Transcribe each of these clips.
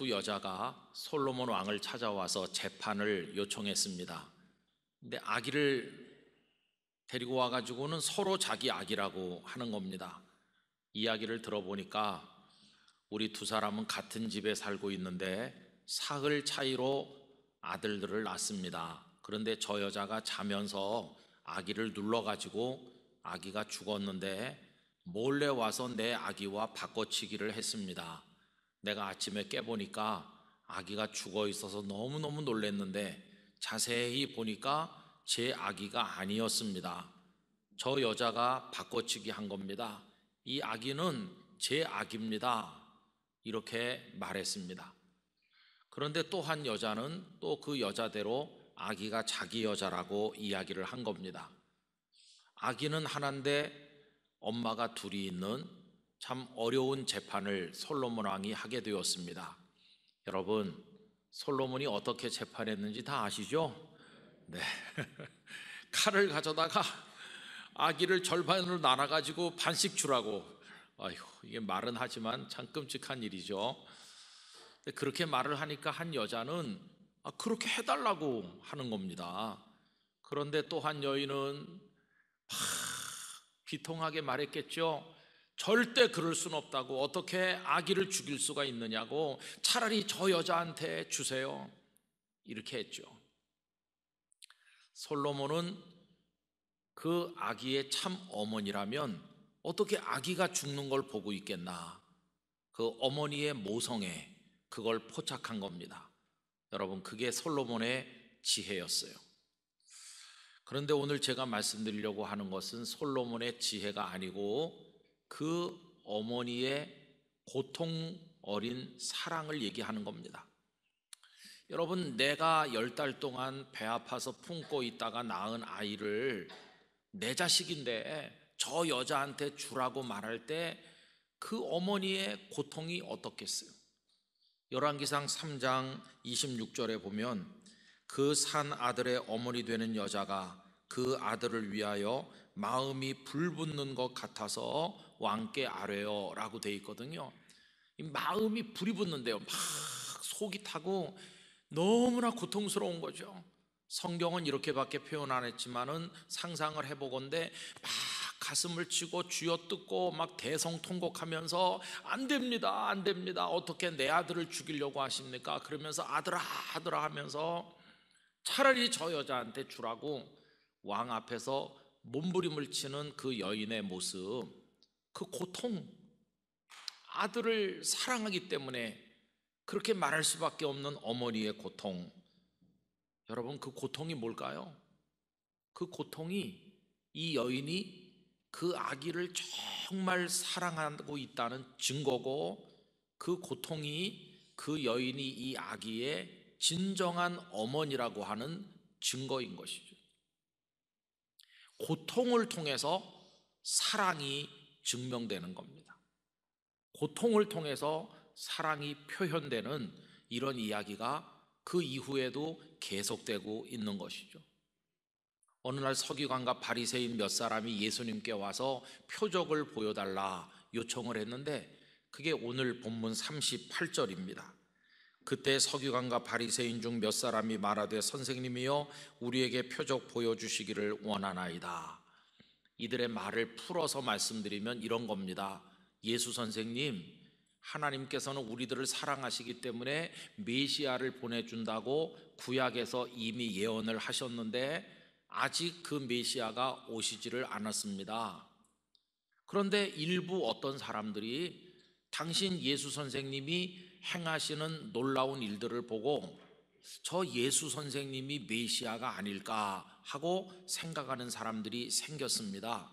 두 여자가 솔로몬 왕을 찾아와서 재판을 요청했습니다. 근데 아기를 데리고 와가지고는 서로 자기 아기라고 하는 겁니다. 이야기를 들어보니까 우리 두 사람은 같은 집에 살고 있는데 사흘 차이로 아들들을 낳습니다. 그런데 저 여자가 자면서 아기를 눌러가지고 아기가 죽었는데 몰래 와서 내 아기와 바꿔치기를 했습니다. 내가 아침에 깨보니까 아기가 죽어 있어서 너무너무 놀랐는데 자세히 보니까 제 아기가 아니었습니다. 저 여자가 바꿔치기 한 겁니다. 이 아기는 제 아기입니다. 이렇게 말했습니다. 그런데 또 한 여자는 또 그 여자대로 아기가 자기 여자라고 이야기를 한 겁니다. 아기는 하나인데 엄마가 둘이 있는 참 어려운 재판을 솔로몬 왕이 하게 되었습니다. 여러분, 솔로몬이 어떻게 재판했는지 다 아시죠? 네. 칼을 가져다가 아기를 절반으로 나눠가지고 반씩 주라고. 아휴, 이게 말은 하지만 참 끔찍한 일이죠. 그렇게 말을 하니까 한 여자는 아, 그렇게 해달라고 하는 겁니다. 그런데 또 한 여인은 막 비통하게 말했겠죠. 절대 그럴 수는 없다고 어떻게 아기를 죽일 수가 있느냐고 차라리 저 여자한테 주세요. 이렇게 했죠. 솔로몬은 그 아기의 참 어머니라면 어떻게 아기가 죽는 걸 보고 있겠나. 그 어머니의 모성에 그걸 포착한 겁니다. 여러분, 그게 솔로몬의 지혜였어요. 그런데 오늘 제가 말씀드리려고 하는 것은 솔로몬의 지혜가 아니고 그 어머니의 고통 어린 사랑을 얘기하는 겁니다. 여러분, 내가 열 달 동안 배 아파서 품고 있다가 낳은 아이를 내 자식인데 저 여자한테 주라고 말할 때 그 어머니의 고통이 어떻겠어요? 열왕기상 3장 26절에 보면 그 산 아들의 어머니 되는 여자가 그 아들을 위하여 마음이 불붙는 것 같아서 왕께 아뢰어라고 돼 있거든요. 마음이 불이 붙는데요. 막 속이 타고 너무나 고통스러운 거죠. 성경은 이렇게밖에 표현 안 했지만은 상상을 해보건데 막 가슴을 치고 쥐어뜯고 막 대성통곡하면서 안 됩니다, 안 됩니다. 어떻게 내 아들을 죽이려고 하십니까? 그러면서 아들아, 아들아 하면서 차라리 저 여자한테 주라고 왕 앞에서 몸부림을 치는 그 여인의 모습 그 고통, 아들을 사랑하기 때문에 그렇게 말할 수밖에 없는 어머니의 고통. 여러분, 그 고통이 뭘까요? 그 고통이 이 여인이 그 아기를 정말 사랑하고 있다는 증거고 그 고통이 그 여인이 이 아기의 진정한 어머니라고 하는 증거인 것이죠. 고통을 통해서 사랑이 증명되는 겁니다. 고통을 통해서 사랑이 표현되는 이런 이야기가 그 이후에도 계속되고 있는 것이죠. 어느 날 서기관과 바리새인 몇 사람이 예수님께 와서 표적을 보여달라 요청을 했는데 그게 오늘 본문 38절입니다. 그때 서기관과 바리새인 중 몇 사람이 말하되 선생님이여 우리에게 표적 보여주시기를 원하나이다. 이들의 말을 풀어서 말씀드리면 이런 겁니다. 예수 선생님, 하나님께서는 우리들을 사랑하시기 때문에 메시아를 보내준다고 구약에서 이미 예언을 하셨는데 아직 그 메시아가 오시지를 않았습니다. 그런데 일부 어떤 사람들이 당신 예수 선생님이 행하시는 놀라운 일들을 보고 저 예수 선생님이 메시아가 아닐까 하고 생각하는 사람들이 생겼습니다.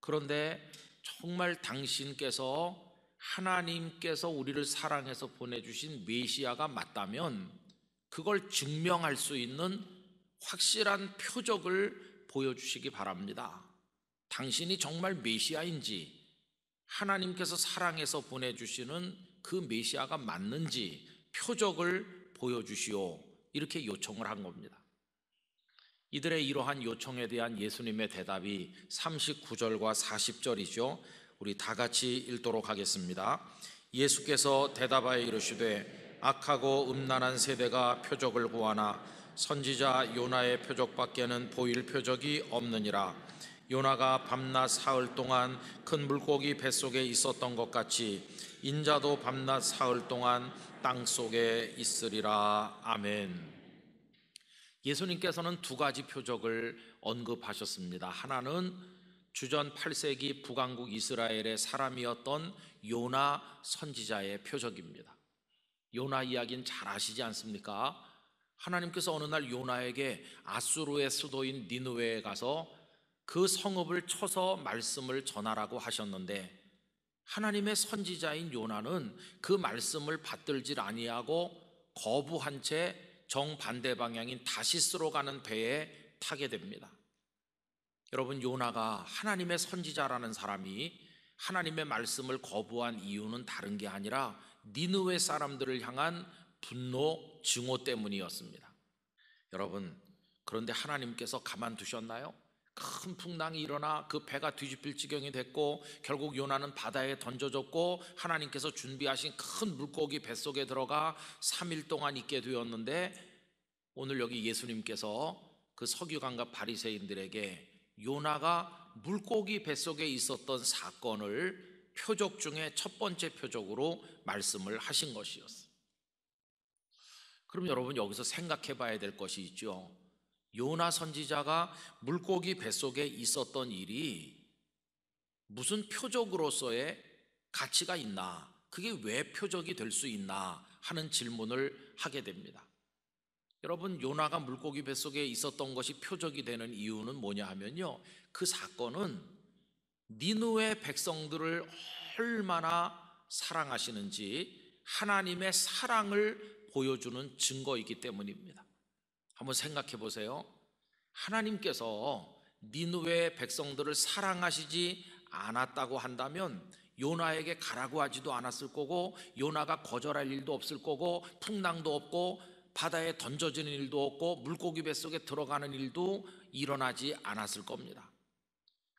그런데 정말 당신께서 하나님께서 우리를 사랑해서 보내주신 메시아가 맞다면 그걸 증명할 수 있는 확실한 표적을 보여주시기 바랍니다. 당신이 정말 메시아인지 하나님께서 사랑해서 보내주시는 그 메시아가 맞는지 표적을 보여주시오. 이렇게 요청을 한 겁니다. 이들의 이러한 요청에 대한 예수님의 대답이 39절과 40절이죠. 우리 다 같이 읽도록 하겠습니다. 예수께서 대답하여 이르시되 악하고 음란한 세대가 표적을 구하나 선지자 요나의 표적밖에는 보일 표적이 없느니라. 요나가 밤낮 사흘 동안 큰 물고기 뱃속에 있었던 것 같이 인자도 밤낮 사흘 동안 땅 속에 있으리라. 아멘. 예수님께서는 두 가지 표적을 언급하셨습니다. 하나는 주전 8세기 북왕국 이스라엘의 사람이었던 요나 선지자의 표적입니다. 요나 이야기는 잘 아시지 않습니까? 하나님께서 어느 날 요나에게 아수르의 수도인 니누웨에 가서 그 성읍을 쳐서 말씀을 전하라고 하셨는데 하나님의 선지자인 요나는 그 말씀을 받들질 아니하고 거부한 채 정반대 방향인 다시스로 가는 배에 타게 됩니다. 여러분 요나가 하나님의 선지자라는 사람이 하나님의 말씀을 거부한 이유는 다른 게 아니라 니느웨 사람들을 향한 분노 증오 때문이었습니다. 여러분 그런데 하나님께서 가만두셨나요? 큰 풍랑이 일어나 그 배가 뒤집힐 지경이 됐고 결국 요나는 바다에 던져졌고 하나님께서 준비하신 큰 물고기 뱃속에 들어가 3일 동안 있게 되었는데 오늘 여기 예수님께서 그 석유관과 바리새인들에게 요나가 물고기 뱃속에 있었던 사건을 표적 중에 첫 번째 표적으로 말씀을 하신 것이었어요. 그럼 여러분 여기서 생각해 봐야 될 것이 있죠. 요나 선지자가 물고기 뱃속에 있었던 일이 무슨 표적으로서의 가치가 있나? 그게 왜 표적이 될 수 있나? 하는 질문을 하게 됩니다. 여러분, 요나가 물고기 뱃속에 있었던 것이 표적이 되는 이유는 뭐냐 하면요. 그 사건은 니누의 백성들을 얼마나 사랑하시는지 하나님의 사랑을 보여주는 증거이기 때문입니다. 한번 생각해 보세요. 하나님께서 니누의 백성들을 사랑하시지 않았다고 한다면 요나에게 가라고 하지도 않았을 거고 요나가 거절할 일도 없을 거고 풍랑도 없고 바다에 던져지는 일도 없고 물고기 뱃속에 들어가는 일도 일어나지 않았을 겁니다.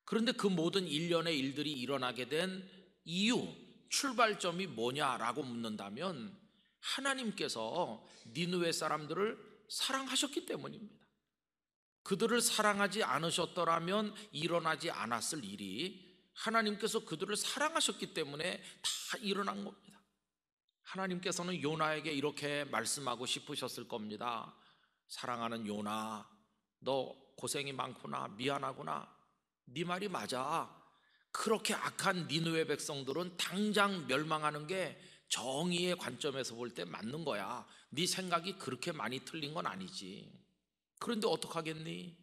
그런데 그 모든 일련의 일들이 일어나게 된 이유, 출발점이 뭐냐라고 묻는다면 하나님께서 니누의 사람들을 사랑하셨기 때문입니다. 그들을 사랑하지 않으셨더라면 일어나지 않았을 일이 하나님께서 그들을 사랑하셨기 때문에 다 일어난 겁니다. 하나님께서는 요나에게 이렇게 말씀하고 싶으셨을 겁니다. 사랑하는 요나, 너 고생이 많구나, 미안하구나. 네 말이 맞아. 그렇게 악한 니누의 백성들은 당장 멸망하는 게 정의의 관점에서 볼 때 맞는 거야. 네 생각이 그렇게 많이 틀린 건 아니지. 그런데 어떡하겠니?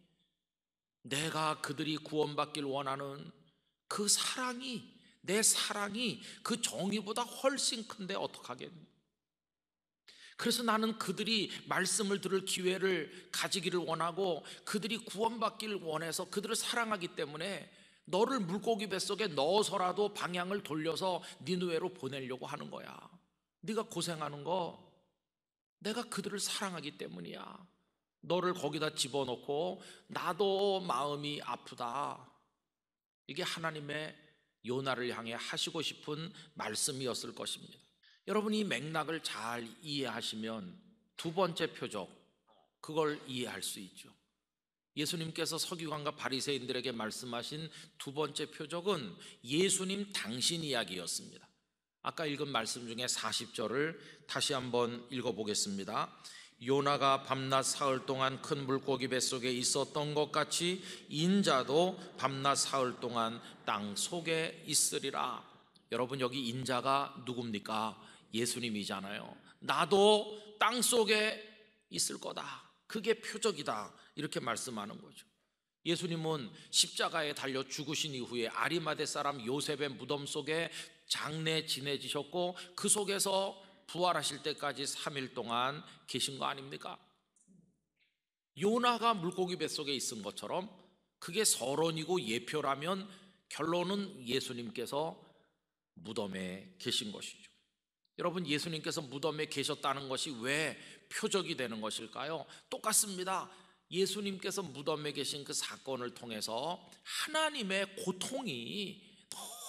내가 그들이 구원받길 원하는 그 사랑이 내 사랑이 그 정의보다 훨씬 큰데 어떡하겠니? 그래서 나는 그들이 말씀을 들을 기회를 가지기를 원하고 그들이 구원받기를 원해서 그들을 사랑하기 때문에 너를 물고기 뱃속에 넣어서라도 방향을 돌려서 니누에로 보내려고 하는 거야. 네가 고생하는 거 내가 그들을 사랑하기 때문이야. 너를 거기다 집어넣고 나도 마음이 아프다. 이게 하나님의 요나를 향해 하시고 싶은 말씀이었을 것입니다. 여러분 이 맥락을 잘 이해하시면 두 번째 표적 그걸 이해할 수 있죠. 예수님께서 서기관과 바리새인들에게 말씀하신 두 번째 표적은 예수님 당신 이야기였습니다. 아까 읽은 말씀 중에 40절을 다시 한번 읽어 보겠습니다. 요나가 밤낮 사흘 동안 큰 물고기 뱃속에 있었던 것 같이 인자도 밤낮 사흘 동안 땅 속에 있으리라. 여러분 여기 인자가 누굽니까? 예수님이잖아요. 나도 땅 속에 있을 거다. 그게 표적이다. 이렇게 말씀하는 거죠. 예수님은 십자가에 달려 죽으신 이후에 아리마대 사람 요셉의 무덤 속에 장례 지내지셨고 그 속에서 부활하실 때까지 3일 동안 계신 거 아닙니까? 요나가 물고기 뱃속에 있은 것처럼 그게 서론이고 예표라면 결론은 예수님께서 무덤에 계신 것이죠. 여러분, 예수님께서 무덤에 계셨다는 것이 왜 표적이 되는 것일까요? 똑같습니다. 예수님께서 무덤에 계신 그 사건을 통해서 하나님의 고통이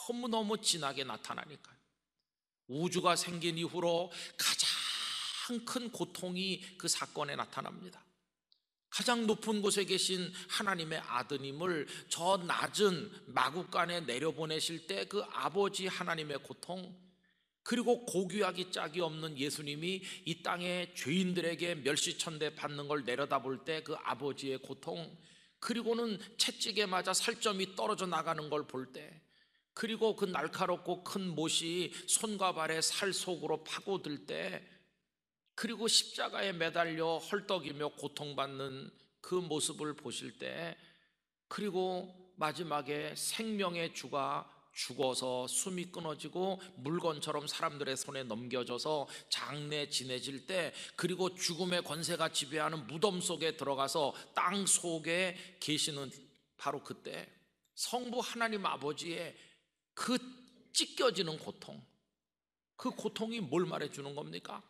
너무너무 진하게 나타나니까요. 우주가 생긴 이후로 가장 큰 고통이 그 사건에 나타납니다. 가장 높은 곳에 계신 하나님의 아드님을 저 낮은 마구간에 내려보내실 때 그 아버지 하나님의 고통, 그리고 고귀하기 짝이 없는 예수님이 이 땅에 죄인들에게 멸시천대 받는 걸 내려다볼 때 그 아버지의 고통, 그리고는 채찍에 맞아 살점이 떨어져 나가는 걸 볼 때, 그리고 그 날카롭고 큰 못이 손과 발에 살 속으로 파고들 때, 그리고 십자가에 매달려 헐떡이며 고통받는 그 모습을 보실 때, 그리고 마지막에 생명의 주가 죽어서 숨이 끊어지고 물건처럼 사람들의 손에 넘겨져서 장례 지내질 때 그리고 죽음의 권세가 지배하는 무덤 속에 들어가서 땅 속에 계시는 바로 그때 성부 하나님 아버지의 그 찢겨지는 고통 그 고통이 뭘 말해 주는 겁니까?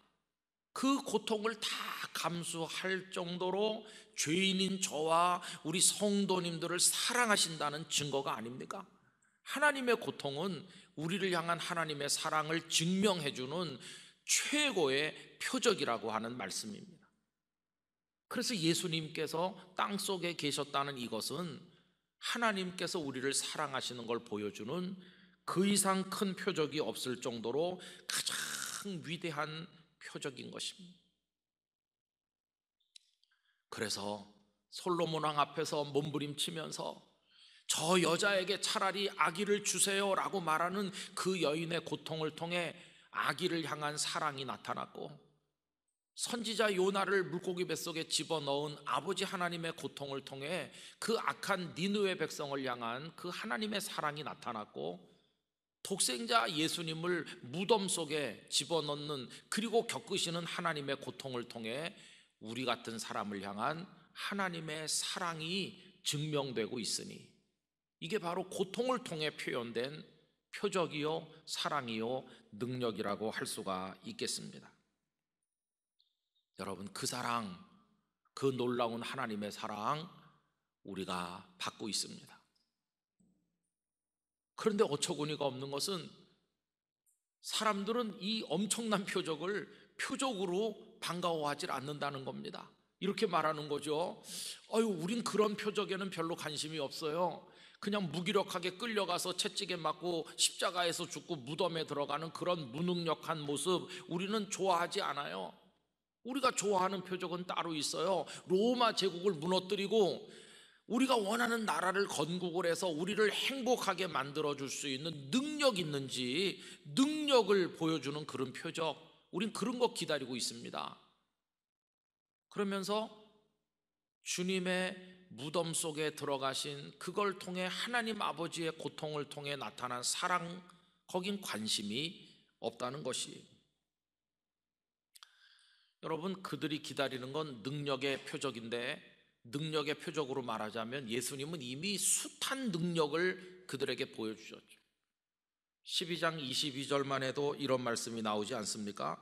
그 고통을 다 감수할 정도로 죄인인 저와 우리 성도님들을 사랑하신다는 증거가 아닙니까? 하나님의 고통은 우리를 향한 하나님의 사랑을 증명해주는 최고의 표적이라고 하는 말씀입니다. 그래서 예수님께서 땅 속에 계셨다는 이것은 하나님께서 우리를 사랑하시는 걸 보여주는 그 이상 큰 표적이 없을 정도로 가장 위대한 표적인 것입니다. 그래서 솔로몬 왕 앞에서 몸부림치면서 저 여자에게 차라리 아기를 주세요라고 말하는 그 여인의 고통을 통해 아기를 향한 사랑이 나타났고 선지자 요나를 물고기 뱃속에 집어넣은 아버지 하나님의 고통을 통해 그 악한 니누의 백성을 향한 그 하나님의 사랑이 나타났고 독생자 예수님을 무덤 속에 집어넣는 그리고 겪으시는 하나님의 고통을 통해 우리 같은 사람을 향한 하나님의 사랑이 증명되고 있으니 이게 바로 고통을 통해 표현된 표적이요, 사랑이요, 능력이라고 할 수가 있겠습니다. 여러분, 그 사랑, 그 놀라운 하나님의 사랑, 우리가 받고 있습니다. 그런데 어처구니가 없는 것은 사람들은 이 엄청난 표적을 표적으로 반가워하지 않는다는 겁니다. 이렇게 말하는 거죠. 아유, 우린 그런 표적에는 별로 관심이 없어요. 그냥 무기력하게 끌려가서 채찍에 맞고 십자가에서 죽고 무덤에 들어가는 그런 무능력한 모습 우리는 좋아하지 않아요. 우리가 좋아하는 표적은 따로 있어요. 로마 제국을 무너뜨리고 우리가 원하는 나라를 건국을 해서 우리를 행복하게 만들어 줄 수 있는 능력 있는지 능력을 보여주는 그런 표적. 우린 그런 거 기다리고 있습니다. 그러면서 주님의 무덤 속에 들어가신 그걸 통해 하나님 아버지의 고통을 통해 나타난 사랑 거긴 관심이 없다는 것이 여러분 그들이 기다리는 건 능력의 표적인데 능력의 표적으로 말하자면 예수님은 이미 숱한 능력을 그들에게 보여주셨죠. 12장 22절만 해도 이런 말씀이 나오지 않습니까?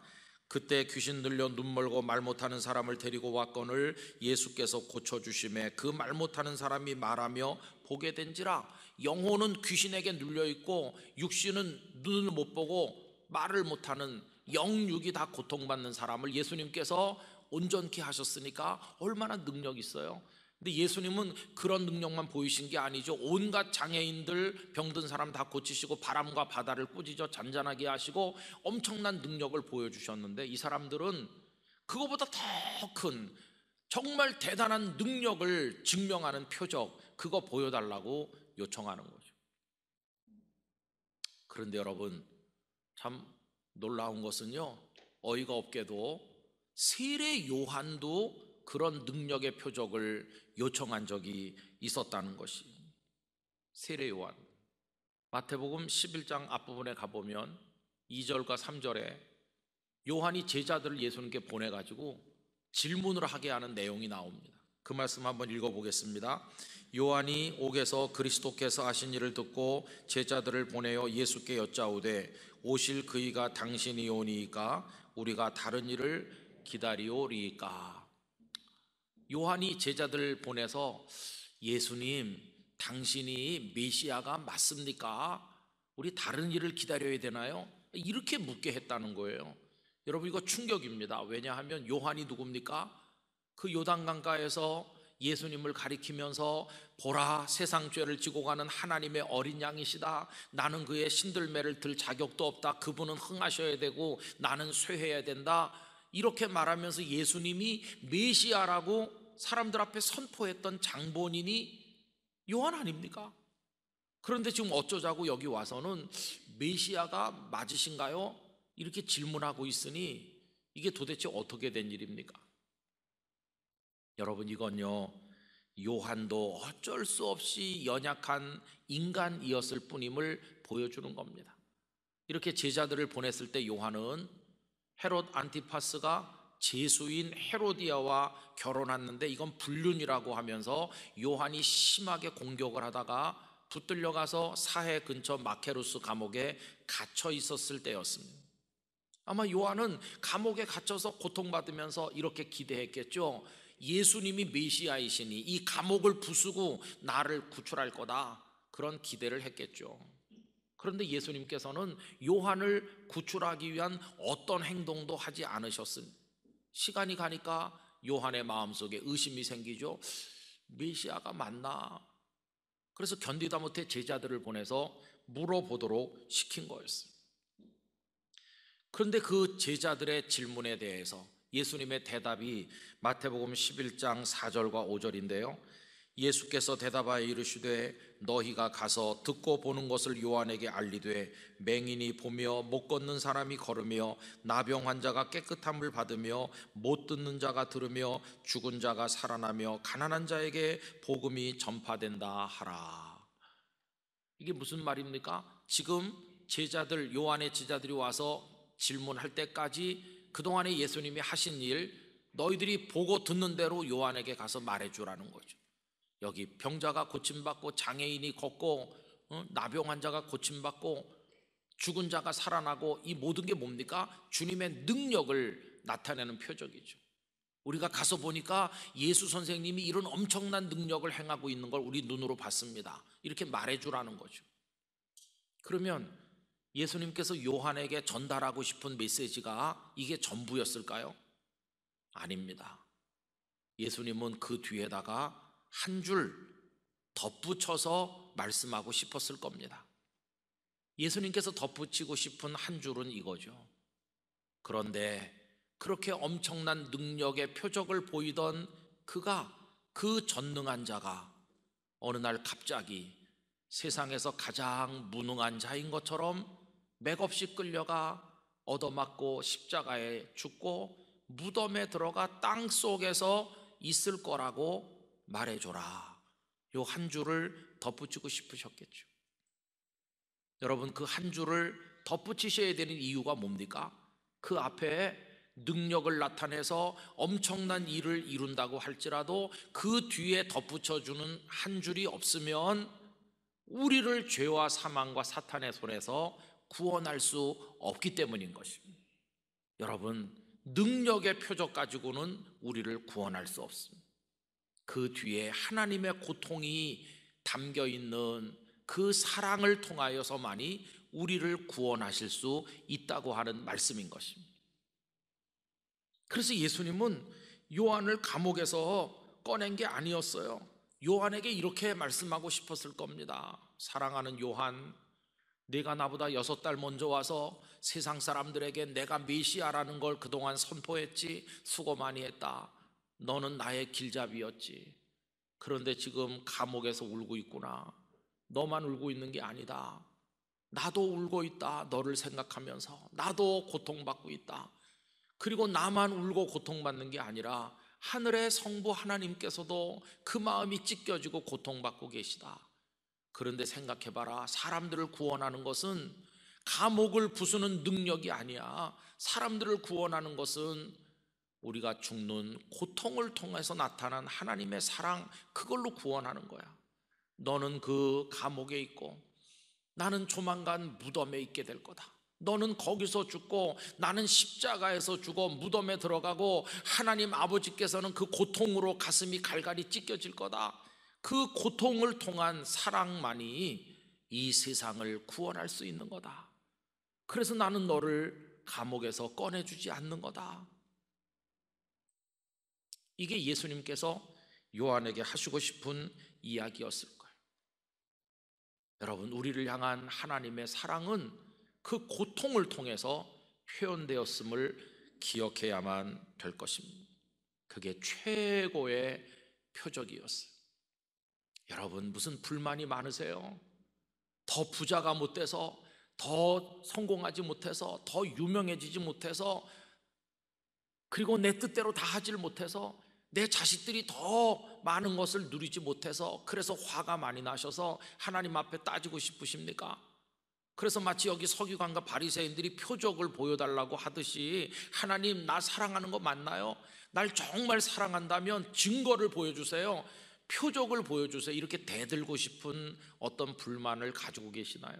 그때 귀신 들려 눈 멀고 말 못하는 사람을 데리고 왔건을 예수께서 고쳐주심에 그 말 못하는 사람이 말하며 보게 된지라 영혼은 귀신에게 눌려 있고 육신은 눈을 못 보고 말을 못하는 영육이 다 고통받는 사람을 예수님께서 온전케 하셨으니까 얼마나 능력 있어요. 근데 예수님은 그런 능력만 보이신 게 아니죠. 온갖 장애인들, 병든 사람 다 고치시고 바람과 바다를 꾸짖어 잔잔하게 하시고 엄청난 능력을 보여주셨는데 이 사람들은 그거보다 더 큰 정말 대단한 능력을 증명하는 표적 그거 보여달라고 요청하는 거죠. 그런데 여러분 참 놀라운 것은요 어이가 없게도 세례 요한도 그런 능력의 표적을 요청한 적이 있었다는 것이 세례 요한 마태복음 11장 앞부분에 가보면 2절과 3절에 요한이 제자들을 예수님께 보내가지고 질문을 하게 하는 내용이 나옵니다. 그 말씀 한번 읽어보겠습니다. 요한이 옥에서 그리스도께서 하신 일을 듣고 제자들을 보내어 예수께 여짜오되 오실 그이가 당신이오니까 우리가 다른 일을 기다리오리까 요한이 제자들 보내서 예수님, 당신이 메시아가 맞습니까? 우리 다른 일을 기다려야 되나요? 이렇게 묻게 했다는 거예요. 여러분 이거 충격입니다. 왜냐하면 요한이 누굽니까? 그 요단강가에서 예수님을 가리키면서 보라 세상 죄를 지고 가는 하나님의 어린 양이시다. 나는 그의 신들매를 들 자격도 없다. 그분은 흥하셔야 되고 나는 쇠해야 된다. 이렇게 말하면서 예수님이 메시아라고 사람들 앞에 선포했던 장본인이 요한 아닙니까? 그런데 지금 어쩌자고 여기 와서는 메시아가 맞으신가요? 이렇게 질문하고 있으니 이게 도대체 어떻게 된 일입니까? 여러분 이건요 요한도 어쩔 수 없이 연약한 인간이었을 뿐임을 보여주는 겁니다. 이렇게 제자들을 보냈을 때 요한은 헤롯 안티파스가 제수인 헤로디아와 결혼했는데 이건 불륜이라고 하면서 요한이 심하게 공격을 하다가 붙들려가서 사해 근처 마케루스 감옥에 갇혀 있었을 때였습니다. 아마 요한은 감옥에 갇혀서 고통받으면서 이렇게 기대했겠죠. 예수님이 메시아이시니 이 감옥을 부수고 나를 구출할 거다. 그런 기대를 했겠죠. 그런데 예수님께서는 요한을 구출하기 위한 어떤 행동도 하지 않으셨습니 시간이 가니까 요한의 마음속에 의심이 생기죠. 메시아가 맞나? 그래서 견디다 못해 제자들을 보내서 물어보도록 시킨 거였습니 그런데 그 제자들의 질문에 대해서 예수님의 대답이 마태복음 11장 4절과 5절인데요. 예수께서 대답하여 이르시되 너희가 가서 듣고 보는 것을 요한에게 알리되 맹인이 보며 못 걷는 사람이 걸으며 나병 환자가 깨끗함을 받으며 못 듣는 자가 들으며 죽은 자가 살아나며 가난한 자에게 복음이 전파된다 하라. 이게 무슨 말입니까? 지금 제자들 요한의 제자들이 와서 질문할 때까지 그동안에 예수님이 하신 일 너희들이 보고 듣는 대로 요한에게 가서 말해 주라는 거죠. 여기 병자가 고침받고 장애인이 걷고 어, 나병 환자가 고침받고 죽은 자가 살아나고 이 모든 게 뭡니까? 주님의 능력을 나타내는 표적이죠. 우리가 가서 보니까 예수 선생님이 이런 엄청난 능력을 행하고 있는 걸 우리 눈으로 봤습니다. 이렇게 말해주라는 거죠. 그러면 예수님께서 요한에게 전달하고 싶은 메시지가 이게 전부였을까요? 아닙니다. 예수님은 그 뒤에다가 한줄 덧붙여서 말씀하고 싶었을 겁니다. 예수님께서 덧붙이고 싶은 한 줄은 이거죠. 그런데 그렇게 엄청난 능력의 표적을 보이던 그가 그 전능한 자가 어느 날 갑자기 세상에서 가장 무능한 자인 것처럼 맥없이 끌려가 얻어맞고 십자가에 죽고 무덤에 들어가 땅 속에서 있을 거라고 말해줘라. 요 한 줄을 덧붙이고 싶으셨겠죠. 여러분 그 한 줄을 덧붙이셔야 되는 이유가 뭡니까? 그 앞에 능력을 나타내서 엄청난 일을 이룬다고 할지라도 그 뒤에 덧붙여주는 한 줄이 없으면 우리를 죄와 사망과 사탄의 손에서 구원할 수 없기 때문인 것입니다. 여러분, 능력의 표적 가지고는 우리를 구원할 수 없습니다. 그 뒤에 하나님의 고통이 담겨 있는 그 사랑을 통하여서만이 우리를 구원하실 수 있다고 하는 말씀인 것입니다. 그래서 예수님은 요한을 감옥에서 꺼낸 게 아니었어요. 요한에게 이렇게 말씀하고 싶었을 겁니다. 사랑하는 요한, 네가 나보다 여섯 달 먼저 와서 세상 사람들에게 내가 메시아라는 걸 그동안 선포했지 수고 많이 했다. 너는 나의 길잡이였지. 그런데 지금 감옥에서 울고 있구나. 너만 울고 있는 게 아니다. 나도 울고 있다. 너를 생각하면서. 나도 고통받고 있다. 그리고 나만 울고 고통받는 게 아니라 하늘의 성부 하나님께서도 그 마음이 찢겨지고 고통받고 계시다. 그런데 생각해봐라. 사람들을 구원하는 것은 감옥을 부수는 능력이 아니야. 사람들을 구원하는 것은 우리가 죽는 고통을 통해서 나타난 하나님의 사랑 그걸로 구원하는 거야. 너는 그 감옥에 있고 나는 조만간 무덤에 있게 될 거다. 너는 거기서 죽고 나는 십자가에서 죽어 무덤에 들어가고 하나님 아버지께서는 그 고통으로 가슴이 갈갈이 찢겨질 거다. 그 고통을 통한 사랑만이 이 세상을 구원할 수 있는 거다. 그래서 나는 너를 감옥에서 꺼내주지 않는 거다. 이게 예수님께서 요한에게 하시고 싶은 이야기였을 거예요. 여러분, 우리를 향한 하나님의 사랑은 그 고통을 통해서 표현되었음을 기억해야만 될 것입니다. 그게 최고의 표적이었어요. 여러분, 무슨 불만이 많으세요? 더 부자가 못 돼서, 더 성공하지 못해서, 더 유명해지지 못해서, 그리고 내 뜻대로 다 하질 못해서 내 자식들이 더 많은 것을 누리지 못해서 그래서 화가 많이 나셔서 하나님 앞에 따지고 싶으십니까? 그래서 마치 여기 서기관과 바리새인들이 표적을 보여달라고 하듯이 하나님 나 사랑하는 거 맞나요? 날 정말 사랑한다면 증거를 보여주세요. 표적을 보여주세요. 이렇게 대들고 싶은 어떤 불만을 가지고 계시나요?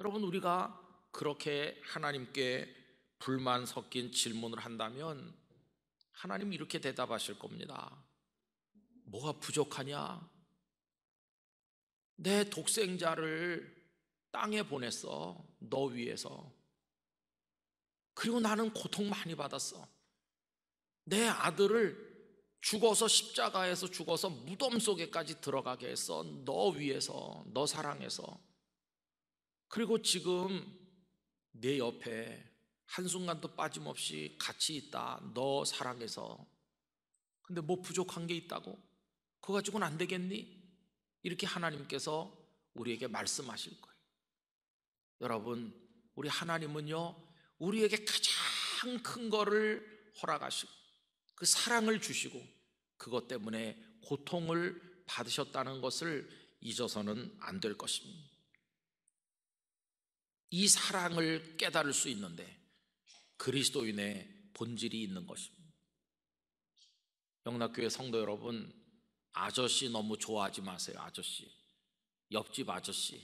여러분 우리가 그렇게 하나님께 불만 섞인 질문을 한다면 하나님이 렇게 대답하실 겁니다. 뭐가 부족하냐? 내 독생자를 땅에 보냈어. 너 위에서. 그리고 나는 고통 많이 받았어. 내 아들을 죽어서 십자가에서 죽어서 무덤 속에까지 들어가게 했어. 너 위해서, 너 사랑해서. 그리고 지금 내 옆에 한순간도 빠짐없이 같이 있다. 너 사랑해서. 근데 뭐 부족한 게 있다고? 그거 가지고는 안 되겠니? 이렇게 하나님께서 우리에게 말씀하실 거예요. 여러분, 우리 하나님은요, 우리에게 가장 큰 거를 허락하시고, 그 사랑을 주시고, 그것 때문에 고통을 받으셨다는 것을 잊어서는 안 될 것입니다. 이 사랑을 깨달을 수 있는데, 그리스도인의 본질이 있는 것입니다. 영락교회 성도 여러분, 아저씨 너무 좋아하지 마세요. 아저씨. 옆집 아저씨.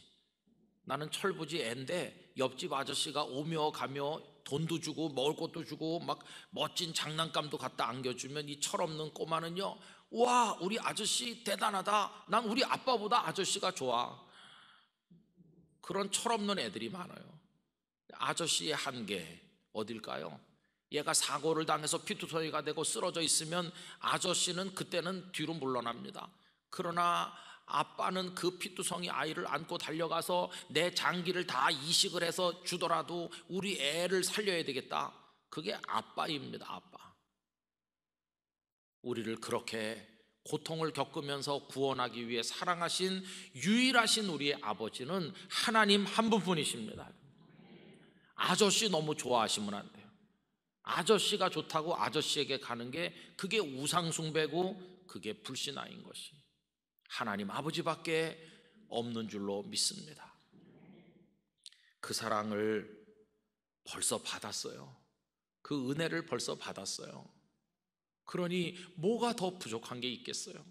나는 철부지 애인데 옆집 아저씨가 오며 가며 돈도 주고 먹을 것도 주고 막 멋진 장난감도 갖다 안겨주면 이 철없는 꼬마는요 와 우리 아저씨 대단하다 난 우리 아빠보다 아저씨가 좋아 그런 철없는 애들이 많아요 아저씨의 한계 어딜까요? 얘가 사고를 당해서 피투성이가 되고 쓰러져 있으면 아저씨는 그때는 뒤로 물러납니다. 그러나 아빠는 그 피투성이 아이를 안고 달려가서 내 장기를 다 이식을 해서 주더라도 우리 애를 살려야 되겠다. 그게 아빠입니다, 아빠. 우리를 그렇게 고통을 겪으면서 구원하기 위해 사랑하신 유일하신 우리의 아버지는 하나님 한 분뿐이십니다. 아저씨 너무 좋아하시면 안 돼요. 아저씨가 좋다고 아저씨에게 가는 게 그게 우상숭배고 그게 불신앙인 것이 하나님 아버지밖에 없는 줄로 믿습니다. 그 사랑을 벌써 받았어요. 그 은혜를 벌써 받았어요. 그러니 뭐가 더 부족한 게 있겠어요?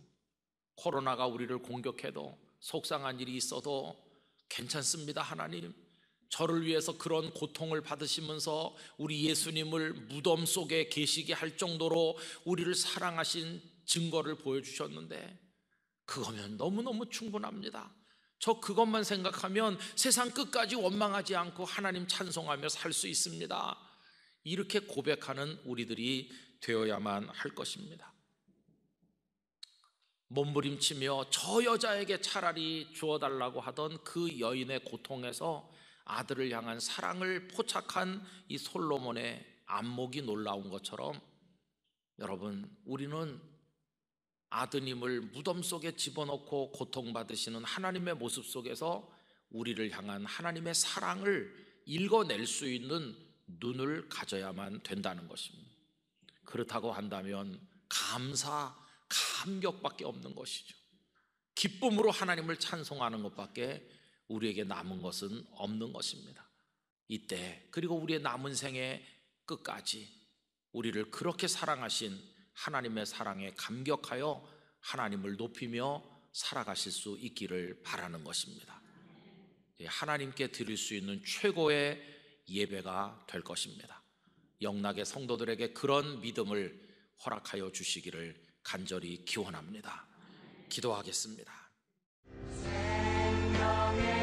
코로나가 우리를 공격해도 속상한 일이 있어도 괜찮습니다, 하나님. 저를 위해서 그런 고통을 받으시면서 우리 예수님을 무덤 속에 계시게 할 정도로 우리를 사랑하신 증거를 보여주셨는데 그거면 너무너무 충분합니다. 저 그것만 생각하면 세상 끝까지 원망하지 않고 하나님 찬송하며 살 수 있습니다. 이렇게 고백하는 우리들이 되어야만 할 것입니다. 몸부림치며 저 여자에게 차라리 주어달라고 하던 그 여인의 고통에서 아들을 향한 사랑을 포착한 이 솔로몬의 안목이 놀라운 것처럼 여러분, 우리는 아드님을 무덤 속에 집어넣고 고통받으시는 하나님의 모습 속에서 우리를 향한 하나님의 사랑을 읽어낼 수 있는 눈을 가져야만 된다는 것입니다. 그렇다고 한다면 감사, 감격밖에 없는 것이죠. 기쁨으로 하나님을 찬송하는 것밖에 우리에게 남은 것은 없는 것입니다. 이때 그리고 우리의 남은 생애 끝까지 우리를 그렇게 사랑하신 하나님의 사랑에 감격하여 하나님을 높이며 살아가실 수 있기를 바라는 것입니다. 예, 하나님께 드릴 수 있는 최고의 예배가 될 것입니다. 영락의 성도들에게 그런 믿음을 허락하여 주시기를 간절히 기원합니다. 기도하겠습니다. 생명의